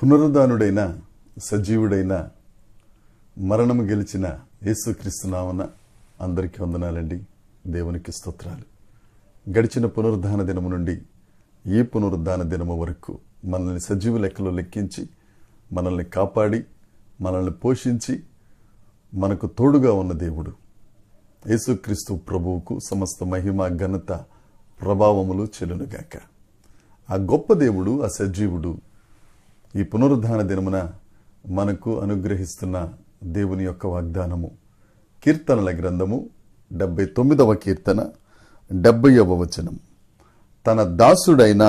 పునరుద్ధానుడైన సజీవుడైన మరణము గెలిచిన యేసుక్రీస్తునామన అందరికీ వందనాలండి దేవునికి స్తోత్రాలు గడిచిన పునరుద్ధాన దినము నుండి ఈ పునరుద్ధాన దినము వరకు మనల్ని సజీవ లెక్కలో లెక్కించి మనల్ని కాపాడి మనల్ని పోషించి మనకు తోడుగా ఉన్న దేవుడు యేసుక్రీస్తు ప్రభువుకు సమస్త మహిమ ఘనత ప్రభావములు చెలునుగాక ఆ గొప్ప దేవుడు ఆ సజీవుడు ఈ పునరుద్ధాన దినమున మనకు అనుగ్రహిస్తున్న దేవుని యొక్క వాగ్దానము కీర్తనల గ్రంథము డెబ్బై తొమ్మిదవ కీర్తన డెబ్బైవ వచనం తన దాసుడైన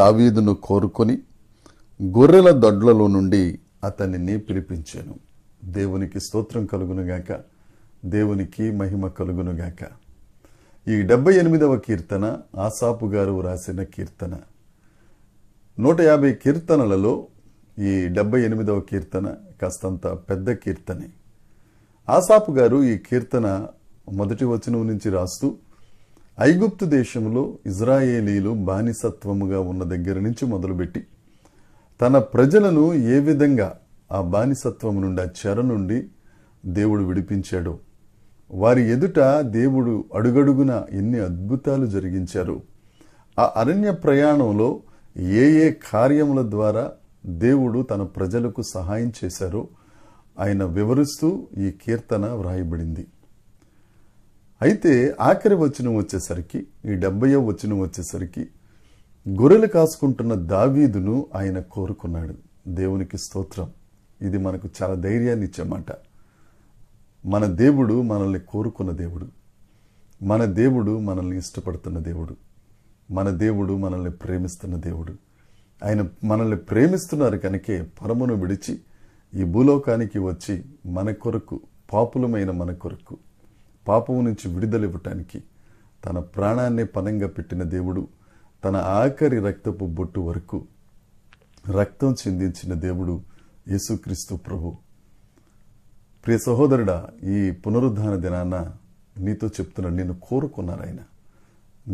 దావీదును కోరుకొని గొర్రెల దొడ్లలో నుండి అతనిని పిలిపించాను దేవునికి స్తోత్రం కలుగునుగాక దేవునికి మహిమ కలుగునుగాక ఈ డెబ్బై ఎనిమిదవ కీర్తన ఆసాపు గారు రాసిన కీర్తన నూట యాభై కీర్తనలలో ఈ డెబ్బై ఎనిమిదవ కీర్తన కాస్తంత పెద్ద కీర్తనే ఆసాపు గారు ఈ కీర్తన మొదటి వచనం నుంచి రాస్తూ ఐగుప్తు దేశంలో ఇజ్రాయేలీలు బానిసత్వముగా ఉన్న దగ్గర నుంచి మొదలుపెట్టి తన ప్రజలను ఏ విధంగా ఆ బానిసత్వం నుండి ఆ చెర నుండి దేవుడు విడిపించాడో వారి ఎదుట దేవుడు అడుగడుగున ఎన్ని అద్భుతాలు జరిగించారు ఆ అరణ్య ప్రయాణంలో ఏ ఏ కార్యముల ద్వారా దేవుడు తన ప్రజలకు సహాయం చేశారో ఆయన వివరిస్తూ ఈ కీర్తన వ్రాయబడింది అయితే ఆఖరి వచనం వచ్చేసరికి ఈ డెబ్బయో వచనం వచ్చేసరికి గొర్రెలు కాసుకుంటున్న దావీదును ఆయన కోరుకున్నాడు దేవునికి స్తోత్రం ఇది మనకు చాలా ధైర్యాన్ని ఇచ్చేమాట మన దేవుడు మనల్ని కోరుకున్న దేవుడు మన దేవుడు మనల్ని ఇష్టపడుతున్న దేవుడు మన దేవుడు మనల్ని ప్రేమిస్తున్న దేవుడు ఆయన మనల్ని ప్రేమిస్తున్నారు కనుకే పరమును విడిచి ఈ భూలోకానికి వచ్చి మన కొరకు పాపులమైన మన కొరకు పాపము నుంచి విడుదలివ్వటానికి తన ప్రాణాన్ని పనంగా పెట్టిన దేవుడు తన ఆఖరి రక్తపు బొట్టు వరకు రక్తం చెందించిన దేవుడు యేసుక్రీస్తు ప్రభు ప్రియ సహోదరుడా ఈ పునరుద్ధాన దినాన నీతో చెప్తున్నాడు నేను కోరుకున్నారు ఆయన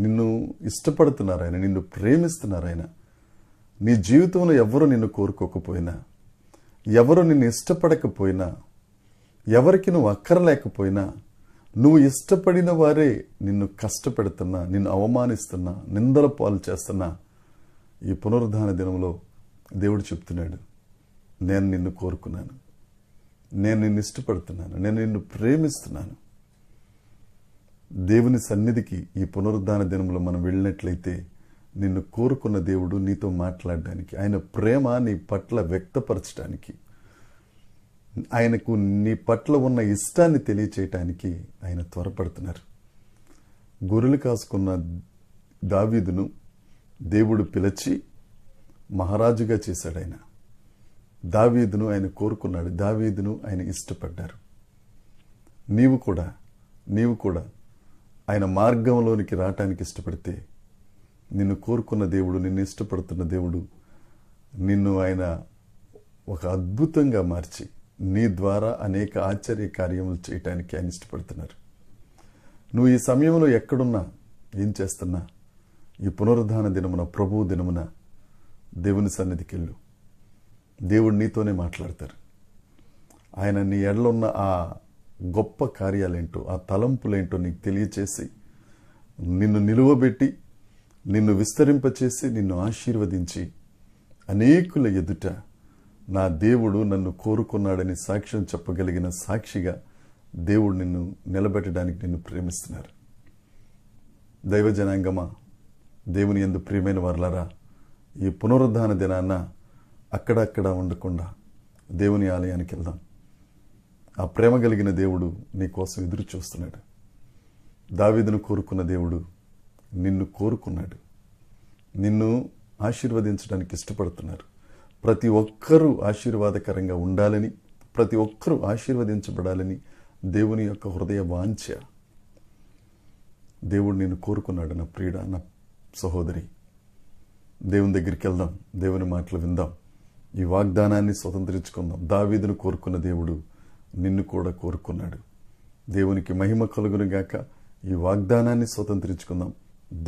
నిన్ను ఇష్టపడుతున్నారాయన నిన్ను ప్రేమిస్తున్నారాయన నీ జీవితంలో ఎవరు నిన్ను కోరుకోకపోయినా ఎవరు నిన్ను ఇష్టపడకపోయినా ఎవరికి నువ్వు అక్కరలేకపోయినా నువ్వు ఇష్టపడిన వారే నిన్ను కష్టపెడుతున్నా నిన్ను అవమానిస్తున్నా నిందల పాలు చేస్తున్నా ఈ పునరుద్ధాన దినంలో దేవుడు చెప్తున్నాడు నేను నిన్ను కోరుకున్నాను నేను నిన్ను ఇష్టపడుతున్నాను నేను నిన్ను ప్రేమిస్తున్నాను దేవుని సన్నిధికి ఈ పునరుద్ధాన దినంలో మనం వెళ్ళినట్లయితే నిన్ను కోరుకున్న దేవుడు నీతో మాట్లాడడానికి ఆయన ప్రేమ నీ పట్ల వ్యక్తపరచడానికి ఆయనకు నీ పట్ల ఉన్న ఇష్టాన్ని తెలియచేయటానికి ఆయన త్వరపడుతున్నారు గొర్రెలు కాసుకున్న దావీదును దేవుడు పిలిచి మహారాజుగా చేశాడు ఆయన దావీదును ఆయన కోరుకున్నాడు దావీదును ఆయన ఇష్టపడ్డారు నీవు కూడా నీవు కూడా ఆయన మార్గంలోనికి రావటానికి ఇష్టపడితే నిన్ను కోరుకున్న దేవుడు నిన్ను ఇష్టపడుతున్న దేవుడు నిన్ను ఆయన ఒక అద్భుతంగా మార్చి నీ ద్వారా అనేక ఆశ్చర్య కార్యములు చేయటానికి ఆయన ఇష్టపడుతున్నారు నువ్వు ఈ సమయంలో ఎక్కడున్నా ఏం చేస్తున్నా ఈ పునరుద్ధాన దినమున ప్రభు దినమున దేవుని సన్నిధికి వెళ్ళు దేవుడు నీతోనే మాట్లాడతారు ఆయన నీ ఎడలున్న ఆ గొప్ప కార్యాలేంటో ఆ తలంపులేంటో నీకు తెలియచేసి నిన్ను నిలువబెట్టి నిన్ను విస్తరింపచేసి నిన్ను ఆశీర్వదించి అనేకుల ఎదుట నా దేవుడు నన్ను కోరుకున్నాడని సాక్ష్యం చెప్పగలిగిన సాక్షిగా దేవుడు నిన్ను నిలబెట్టడానికి నిన్ను ప్రేమిస్తున్నారు దైవ జనాంగమా దేవుని ఎందు ప్రియమైన వర్లరా ఈ పునరుద్ధాన దినాన్న అక్కడక్కడ ఉండకుండా దేవుని ఆలయానికి వెళ్దాం ఆ ప్రేమ కలిగిన దేవుడు నీకోసం ఎదురు చూస్తున్నాడు దావీదును కోరుకున్న దేవుడు నిన్ను కోరుకున్నాడు నిన్ను ఆశీర్వదించడానికి ఇష్టపడుతున్నారు ప్రతి ఒక్కరూ ఆశీర్వాదకరంగా ఉండాలని ప్రతి ఒక్కరూ ఆశీర్వదించబడాలని దేవుని యొక్క హృదయ వాంఛ దేవుడు నేను కోరుకున్నాడు నా ప్రియుడ నా సహోదరి దేవుని దగ్గరికి వెళ్దాం దేవుని మాటలు విందాం ఈ వాగ్దానాన్ని స్వతంత్రించుకుందాం దావీదును కోరుకున్న దేవుడు నిన్ను కూడా కోరుకున్నాడు దేవునికి మహిమ కలుగును గాక ఈ వాగ్దానాన్ని స్వతంత్రించుకుందాం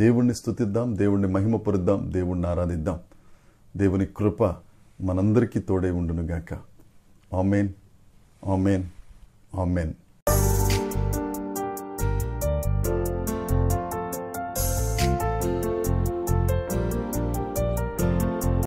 దేవుణ్ణి స్థుతిద్దాం దేవుణ్ణి మహిమపరుద్దాం దేవుణ్ణి ఆరాధిద్దాం దేవుని కృప మనందరికీ తోడై ఉండునుగాక ఆమెన్ ఆమెన్ ఆమెన్